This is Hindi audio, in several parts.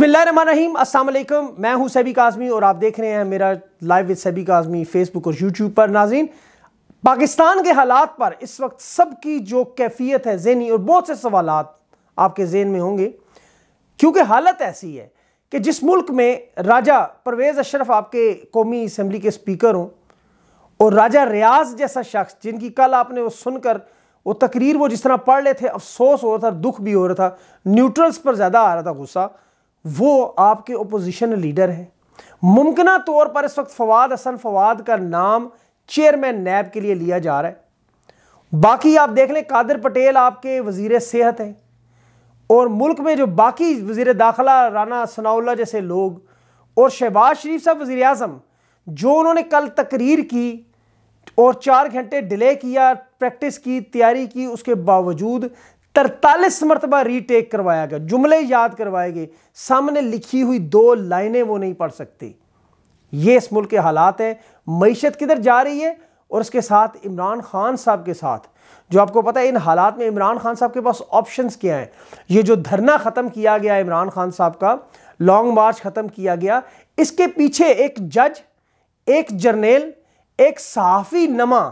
बिस्मिल्लाम असलम मैं हूं सैबी काजमी और आप देख रहे हैं मेरा live with Sabi Kazmi Facebook और यूट्यूब पर नाजीन पाकिस्तान के हालात पर इस वक्त सबकी जो कैफियत है जहनी और बहुत से सवाल आपके जहन में होंगे क्योंकि हालत ऐसी है कि जिस मुल्क में राजा परवेज़ अशरफ आपके कौमी असम्बली के स्पीकर हों और राजा रियाज जैसा शख्स जिनकी कल आपने वो सुनकर वो तकरीर वो जिस तरह पढ़ रहे थे अफसोस हो रहा था दुख भी हो रहा था न्यूट्रल्स पर ज़्यादा आ रहा था गुस्सा वो आपके ओपोजिशन लीडर हैं मुमकिन तौर पर इस वक्त फवाद हसन फवाद का नाम चेयरमैन नैब के लिए लिया जा रहा है बाकी आप देख लें कादिर पटेल आपके वजीर सेहत हैं और मुल्क में जो बाकी वजीर दाखिला राना सनाउल्ला जैसे लोग और शहबाज शरीफ साहब वज़ी अजम जो उन्होंने कल तकरीर की और चार घंटे डिले किया प्रैक्टिस की तैयारी की उसके बावजूद तरतालीस मरतबा रीटेक करवाया गया जुमले याद करवाए गए सामने लिखी हुई दो लाइनें वो नहीं पढ़ सकती ये इस मुल्क के हालात हैं मीशत किधर जा रही है और उसके साथ इमरान खान साहब के साथ जो आपको पता है इन हालात में इमरान खान साहब के पास ऑप्शंस क्या हैं ये जो धरना ख़त्म किया गया इमरान खान साहब का लॉन्ग मार्च ख़त्म किया गया इसके पीछे एक जज एक जर्नेल एक सहाफ़ी नमा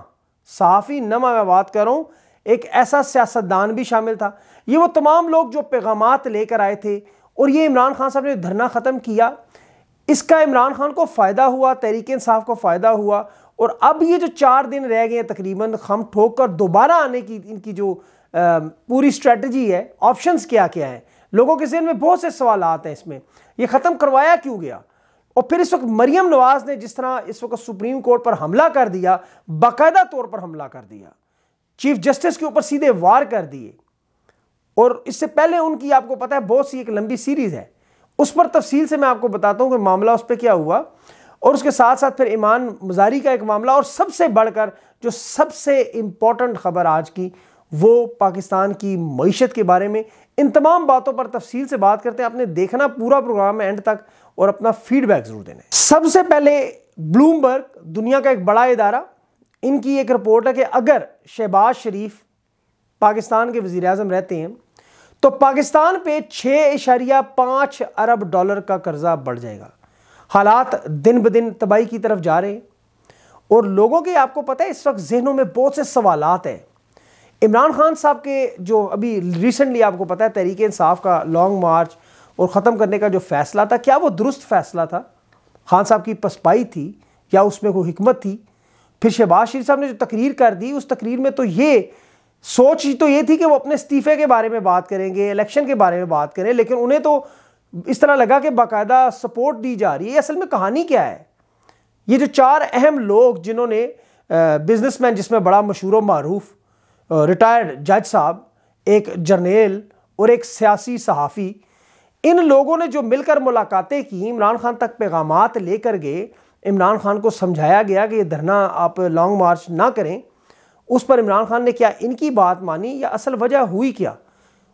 सहाफ़ी नमा मैं बात करूँ एक ऐसा सियासतदान भी शामिल था ये वो तमाम लोग जो पैगाम लेकर आए थे और ये इमरान खान साहब ने धरना ख़त्म किया इसका इमरान खान को फ़ायदा हुआ तहरीक इंसाफ को फ़ायदा हुआ और अब ये जो चार दिन रह गए तकरीबन खम ठोक कर दोबारा आने की इनकी जो आ, पूरी स्ट्रेटजी है ऑप्शंस क्या क्या हैं लोगों के जहन में बहुत से सवाल आते हैं इसमें ये ख़त्म करवाया क्यों गया और फिर इस वक्त मरियम नवाज़ ने जिस तरह इस वक्त सुप्रीम कोर्ट पर हमला कर दिया बाकायदा तौर पर हमला कर दिया चीफ जस्टिस के ऊपर सीधे वार कर दिए और इससे पहले उनकी आपको पता है बहुत सी एक लंबी सीरीज़ है उस पर तफसील से मैं आपको बताता हूँ कि मामला उस पर क्या हुआ और उसके साथ साथ फिर ईमान मजारी का एक मामला और सबसे बढ़कर जो सबसे इंपॉर्टेंट खबर आज की वो पाकिस्तान की मीशत के बारे में इन तमाम बातों पर तफसील से बात करते हैं आपने देखना पूरा प्रोग्राम एंड तक और अपना फीडबैक ज़रूर देना सबसे पहले ब्लूमबर्ग दुनिया का एक बड़ा इदारा इनकी एक रिपोर्ट है कि अगर शहबाज शरीफ पाकिस्तान के वज़ी अजम रहते हैं तो पाकिस्तान पे छः इशारिया पाँच अरब डॉलर का कर्ज़ा बढ़ जाएगा हालात दिन ब दिन तबाही की तरफ जा रहे हैं और लोगों के आपको पता है इस वक्त जहनों में बहुत से सवालत हैं इमरान खान साहब के जो अभी रिसेंटली आपको पता है तहरीक इंसाफ का लॉन्ग मार्च और ख़त्म करने का जो फैसला था क्या वो दुरुस्त फैसला था खान साहब की पसपाई थी या उसमें कोई हमत थी फिर शहबाज शरीफ साहब ने जो तकरीर कर दी उस तकरीर में तो ये सोच तो ये थी कि वो अपने इस्तीफे के बारे में बात करेंगे इलेक्शन के बारे में बात करें लेकिन उन्हें तो इस तरह लगा कि बाकायदा सपोर्ट दी जा रही है असल में कहानी क्या है ये जो चार अहम लोग जिन्होंने बिजनेसमैन जिसमें बड़ा मशहूर मरूफ रिटायर्ड जज साहब एक जर्नेल और एक सियासी सहाफ़ी इन लोगों ने जो मिलकर मुलाकातें की इमरान खान तक पैगाम लेकर गए इमरान खान को समझाया गया कि ये धरना आप लॉन्ग मार्च ना करें उस पर इमरान खान ने क्या इनकी बात मानी या असल वजह हुई क्या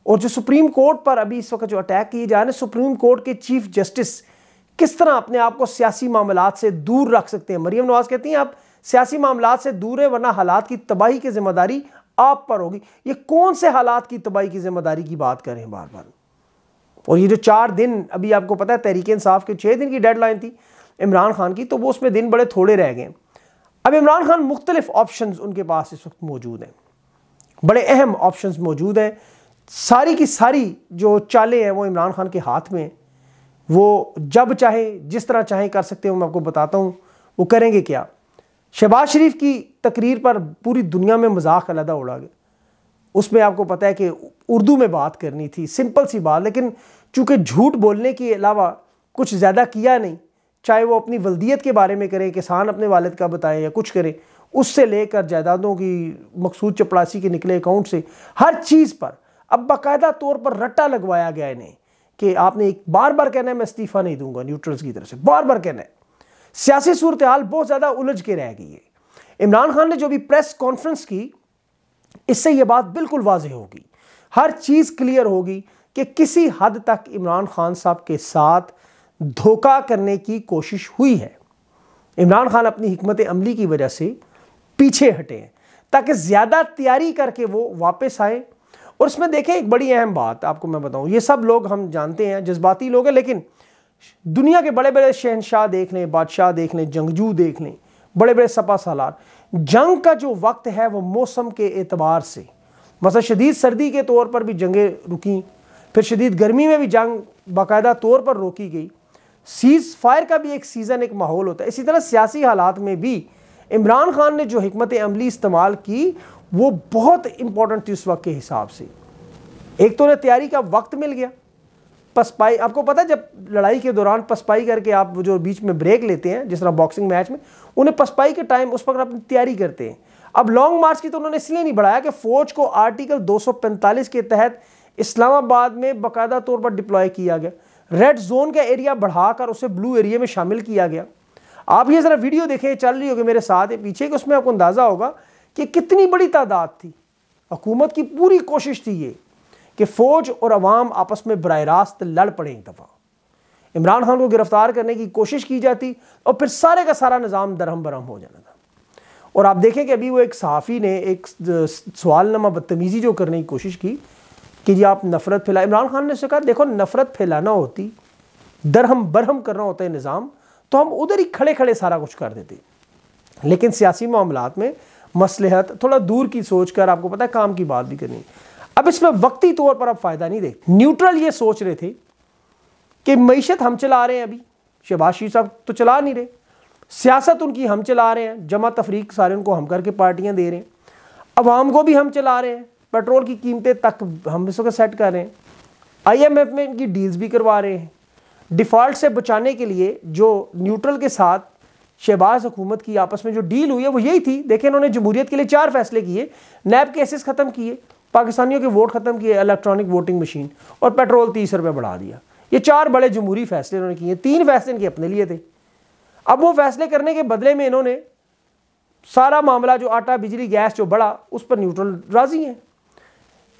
और जो सुप्रीम कोर्ट पर अभी इस वक्त जो अटैक किए जा रहे हैं सुप्रीम कोर्ट के चीफ जस्टिस किस तरह अपने आप को सियासी मामला से दूर रख सकते हैं मरियम नवाज़ कहती हैं आप सियासी मामला से दूर हैं वरना हालात की तबाही की जिम्मेदारी आप पर होगी ये कौन से हालात की तबाही की जिम्मेदारी की बात करें बार बार और ये जो चार दिन अभी आपको पता है तहरीक इंसाफ के छः दिन की डेडलाइन थी इमरान खान की तो वो उसमें दिन बड़े थोड़े रह गए अब इमरान खान मुख्तलिफ ऑप्शन उनके पास इस वक्त मौजूद हैं बड़े अहम ऑप्शन मौजूद हैं सारी की सारी जो चालें हैं वो इमरान खान के हाथ में वो जब चाहे जिस तरह चाहे कर सकते हो मैं आपको बताता हूँ वो करेंगे क्या शहबाज शरीफ की तकरीर पर पूरी दुनिया में मजाक अलहदा उड़ा गया उसमें आपको पता है कि उर्दू में बात करनी थी सिंपल सी बात लेकिन चूंकि झूठ बोलने के अलावा कुछ ज़्यादा किया नहीं चाहे वो अपनी वल्दियत के बारे में करें किसान अपने वालद का बताएं या कुछ करें उससे लेकर जायदादों की मकसूद चपड़ासी के निकले अकाउंट से हर चीज़ पर अब बाकायदा तौर पर रट्टा लगवाया गया इन्हें कि आपने एक बार बार कहना है मैं इस्तीफ़ा नहीं दूंगा न्यूट्रल्स की तरफ से बार बार कहना है सियासी सूरत हाल बहुत ज़्यादा उलझ के रह गई है इमरान खान ने जो भी प्रेस कॉन्फ्रेंस की इससे यह बात बिल्कुल वाजह होगी हर चीज़ क्लियर होगी कि किसी हद तक इमरान खान साहब के साथ धोखा करने की कोशिश हुई है इमरान खान अपनी हमत अमली की वजह से पीछे हटे हैं ताकि ज़्यादा तैयारी करके वो वापस आए और इसमें देखें एक बड़ी अहम बात आपको मैं बताऊं ये सब लोग हम जानते हैं जज्बाती लोग हैं लेकिन दुनिया के बड़े बड़े शहनशाह देख लें बादशाह देख लें जंगजू देख लें बड़े बड़े सपा सालार जंग का जो वक्त है वो मौसम के एतबार से मसला शदीद सर्दी के तौर पर भी जंगें रुकी फिर शदीद गर्मी में भी जंग बाकायदा तौर पर रोकी गई सीज़ फायर का भी एक सीज़न एक माहौल होता है इसी तरह सियासी हालात में भी इमरान खान ने जो हमत अमली इस्तेमाल की वो बहुत इंपॉर्टेंट थी उस वक्त के हिसाब से एक तो उन्हें तैयारी का वक्त मिल गया पसपाई आपको पता है जब लड़ाई के दौरान पसपाई करके आप जो बीच में ब्रेक लेते हैं जिस तरह बॉक्सिंग मैच में उन्हें पसपाई के टाइम उस वक्त अपनी तैयारी करते हैं अब लॉन्ग मार्च की तो उन्होंने इसलिए नहीं बढ़ाया कि फौज को आर्टिकल 245 के तहत इस्लामाबाद में बाकायदा तौर पर डिप्लॉय किया गया रेड जोन का एरिया बढ़ाकर उसे ब्लू एरिया में शामिल किया गया आप ये ज़रा वीडियो देखें चल रही होगी मेरे साथ पीछे कि उसमें आपको अंदाज़ा होगा कि कितनी बड़ी तादाद थी हुकूमत की पूरी कोशिश थी ये कि फ़ौज और अवाम आपस में बर रास्त लड़ पड़े एक दफ़ा इमरान खान को गिरफ्तार करने की कोशिश की जाती और फिर सारे का सारा निज़ाम दरहम बरहम हो जाना था और आप देखें कि अभी वो एक सहाफ़ी ने एक सवालनामा बदतमीज़ी जो करने की कोशिश की कि जी आप नफ़रत फैलाए इमरान खान ने कहा देखो नफ़रत फैलाना होती दरहम बरहम करना होता है निज़ाम तो हम उधर ही खड़े खड़े सारा कुछ कर देते लेकिन सियासी मामला में मसलहत थोड़ा दूर की सोच कर आपको पता है काम की बात भी करनी अब इसमें वक्ती तौर पर आप फ़ायदा नहीं देखते न्यूट्रल ये सोच रहे थे कि मीशत हम चला रहे हैं अभी शहबाज शरीफ साहब तो चला नहीं रहे सियासत उनकी हम चला रहे हैं जमा तफरीक सारे उनको हम करके पार्टियाँ दे रहे हैं अवाम को भी हम चला रहे हैं पेट्रोल की कीमतें तक हम इसको सेट कर रहे हैं आईएमएफ में इनकी डील्स भी करवा रहे हैं डिफ़ॉल्ट से बचाने के लिए जो न्यूट्रल के साथ शहबाज हुकूमत की आपस में जो डील हुई है वो यही थी देखें इन्होंने जमहूरियत के लिए चार फैसले किए नैब केसेस ख़त्म किए पाकिस्तानियों के वोट ख़त्म किए इलेक्ट्रॉनिक वोटिंग मशीन और पेट्रोल तीस रुपये बढ़ा दिया ये चार बड़े जमहूरी फैसले इन्होंने किए तीन फैसले इनके अपने लिए थे अब वो फैसले करने के बदले में इन्होंने सारा मामला जो आटा बिजली गैस जो बढ़ा उस पर न्यूट्रल राजी हैं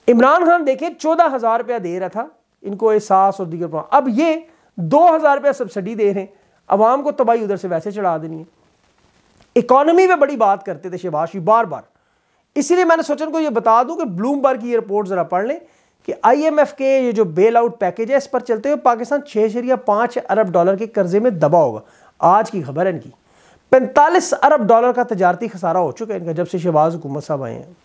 इमरान खान देखिए चौदह हज़ार रुपया दे रहा था इनको एहसास और दीगर अब ये दो हज़ार रुपया सब्सिडी दे रहे हैं आवाम को तबाही उधर से वैसे चढ़ा देनी है इकॉनमी में बड़ी बात करते थे शहबाज बार बार इसीलिए मैंने सोचा उनको ये बता दूं कि ब्लूमबर्ग की ये रिपोर्ट ज़रा पढ़ लें कि आईएमएफ के ये जो बेल आउट पैकेज है इस पर चलते हुए पाकिस्तान छः शरिया पाँच अरब डॉलर के कर्जे में दबा होगा आज की खबर है इनकी पैंतालीस अरब डॉलर का तजारती खसारा हो चुका है इनका जब से शहबाज हुकूमत साहब आए हैं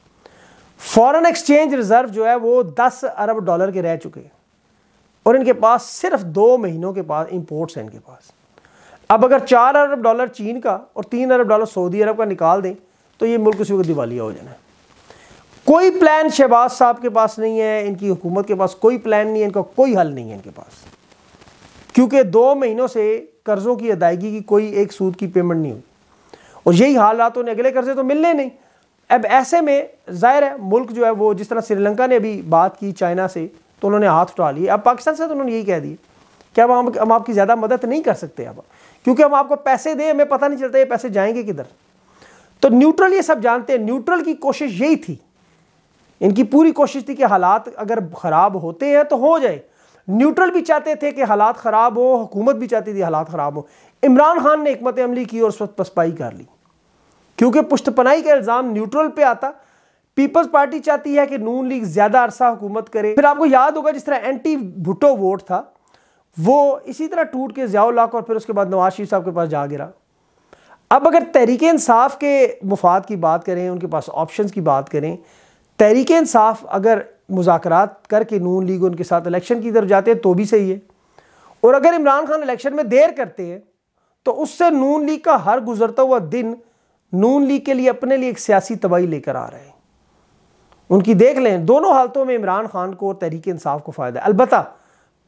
फॉरेन एक्सचेंज रिजर्व जो है वो दस अरब डॉलर के रह चुके हैं और इनके पास सिर्फ दो महीनों के पास इंपोर्ट्स हैं इनके पास अब अगर चार अरब डॉलर चीन का और तीन अरब डॉलर सऊदी अरब का निकाल दें तो ये मुल्क उसी को दिवालिया हो जाना है कोई प्लान शहबाज साहब के पास नहीं है इनकी हुकूमत के पास कोई प्लान नहीं है इनका कोई हल नहीं है इनके पास क्योंकि दो महीनों से कर्ज़ों की अदायगी की कोई एक सूद की पेमेंट नहीं हुई और यही हालात उन्हें अगले कर्जे तो मिलने नहीं अब ऐसे में जाहिर है मुल्क जो है वो जिस तरह श्रीलंका ने अभी बात की चाइना से तो उन्होंने हाथ उठा लिए अब पाकिस्तान से तो उन्होंने यही कह दिया कि अब हम हम आपकी ज़्यादा मदद नहीं कर सकते अब क्योंकि हम आपको पैसे दें हमें पता नहीं चलता ये पैसे जाएंगे किधर तो न्यूट्रल ये सब जानते हैं न्यूट्रल की कोशिश यही थी इनकी पूरी कोशिश थी कि हालात अगर ख़राब होते हैं तो हो जाए न्यूट्रल भी चाहते थे कि हालात ख़राब हो हुकूमत भी चाहती थी हालात ख़राब हो इमरान खान ने हमत अमली की और उस वक्त पसपाई कर ली क्योंकि पुष्टपनाई का इल्ज़ाम न्यूट्रल पे आता पीपल्स पार्टी चाहती है कि नून लीग ज़्यादा अरसा हुकूमत करे फिर आपको याद होगा जिस तरह एंटी भुटो वोट था वो इसी तरह टूट के जियाउलाक और फिर उसके बाद नवाज शरीफ साहब के पास जा गिरा अब अगर तहरीक इंसाफ के मुफाद की बात करें उनके पास ऑप्शन की बात करें तहरीक इंसाफ अगर मुजाकरात करके नून लीग उनके साथ इलेक्शन की तरफ जाते हैं तो भी सही है और अगर इमरान खान इलेक्शन में देर करते हैं तो उससे नून लीग का हर गुजरता हुआ दिन नून लीग के लिए अपने लिए एक सियासी तबाही लेकर आ रहे हैं उनकी देख लें दोनों हालतों में इमरान खान को और तहरीक इंसाफ को फ़ायदा है अलबत्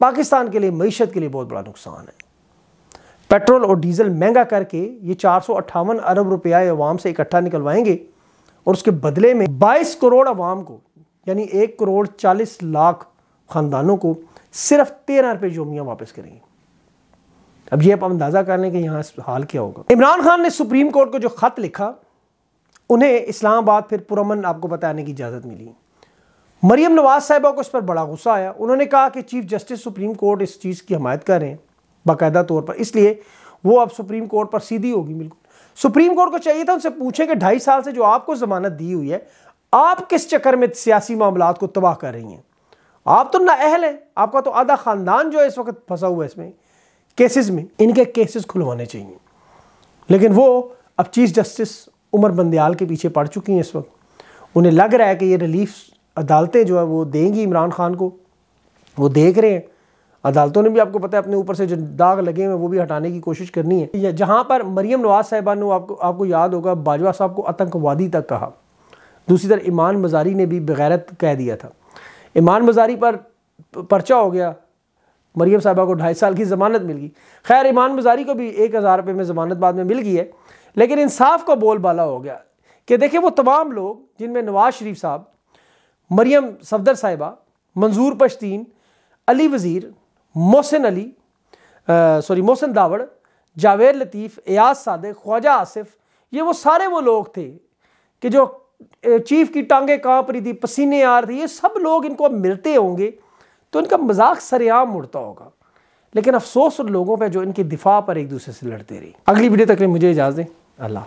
पाकिस्तान के लिए मीशत के लिए बहुत बड़ा नुकसान है पेट्रोल और डीजल महंगा करके ये चार अरब रुपया अवाम से इकट्ठा निकलवाएंगे और उसके बदले में 22 करोड़ अवाम को यानी एक करोड़ 40 लाख ख़ानदानों को सिर्फ तेरह रुपये जोमियाँ वापस करेंगे अब ये आप अंदाज़ा कर लें कि यहाँ हाल क्या होगा इमरान खान ने सुप्रीम कोर्ट को जो ख़त लिखा उन्हें इस्लामाबाद फिर पुरमन आपको बताने की इजाज़त मिली मरियम नवाज साहिबा को इस पर बड़ा गुस्सा आया उन्होंने कहा कि चीफ जस्टिस सुप्रीम कोर्ट इस चीज़ की हमायत कर रहे हैं बाकायदा तौर पर इसलिए वो अब सुप्रीम कोर्ट पर सीधी होगी बिल्कुल सुप्रीम कोर्ट को चाहिए था उनसे पूछे कि ढाई साल से जो आपको जमानत दी हुई है आप किस चक्कर में सियासी मामला को तबाह कर रही हैं आप तो ना अहल हैं आपका तो आधा ख़ानदान जो है इस वक्त फंसा हुआ है इसमें केसेस में इनके केसेस खुलवाने चाहिए लेकिन वो अब चीफ जस्टिस उमर बंदयाल के पीछे पड़ चुकी हैं इस वक्त उन्हें लग रहा है कि ये रिलीफ अदालतें जो है वो देंगी इमरान खान को वो देख रहे हैं अदालतों ने भी आपको पता है अपने ऊपर से जो दाग लगे हुए वो भी हटाने की कोशिश करनी है जहाँ पर मरीम नवाज साहिबा ने आपको आपको याद होगा बाजवा साहब को आतंकवादी तक कहा दूसरी तरफ ईमान मजारी ने भी बगैरत कह दिया था ईमान मजारी पर पर्चा हो गया मरीम साहबा को ढाई साल की ज़मानत मिल गई खैर ईमान मजारी को भी एक हज़ार रुपये में ज़मानत बाद में मिल गई है लेकिन इंसाफ का बोलबाला हो गया कि देखिए वो तमाम लोग जिनमें नवाज़ शरीफ साहब मरियम सफदर साहिबा मंजूर पश्तीन अली वज़ीर मोहसिन अली सॉरी मोहसिन दावड़ जावेद लतीफ़ एयाज सादे ख्वाजा आसिफ ये वो सारे वो लोग थे कि जो चीफ की टांगे कांप रही थी पसीने आ रही थी ये सब लोग इनको अब मिलते होंगे तो इनका मजाक सरेआम उड़ता होगा लेकिन अफसोस उन लोगों पर जो इनके दिफा पर एक दूसरे से लड़ते रहे अगली वीडियो तक मुझे इजाज़ दें अल्लाह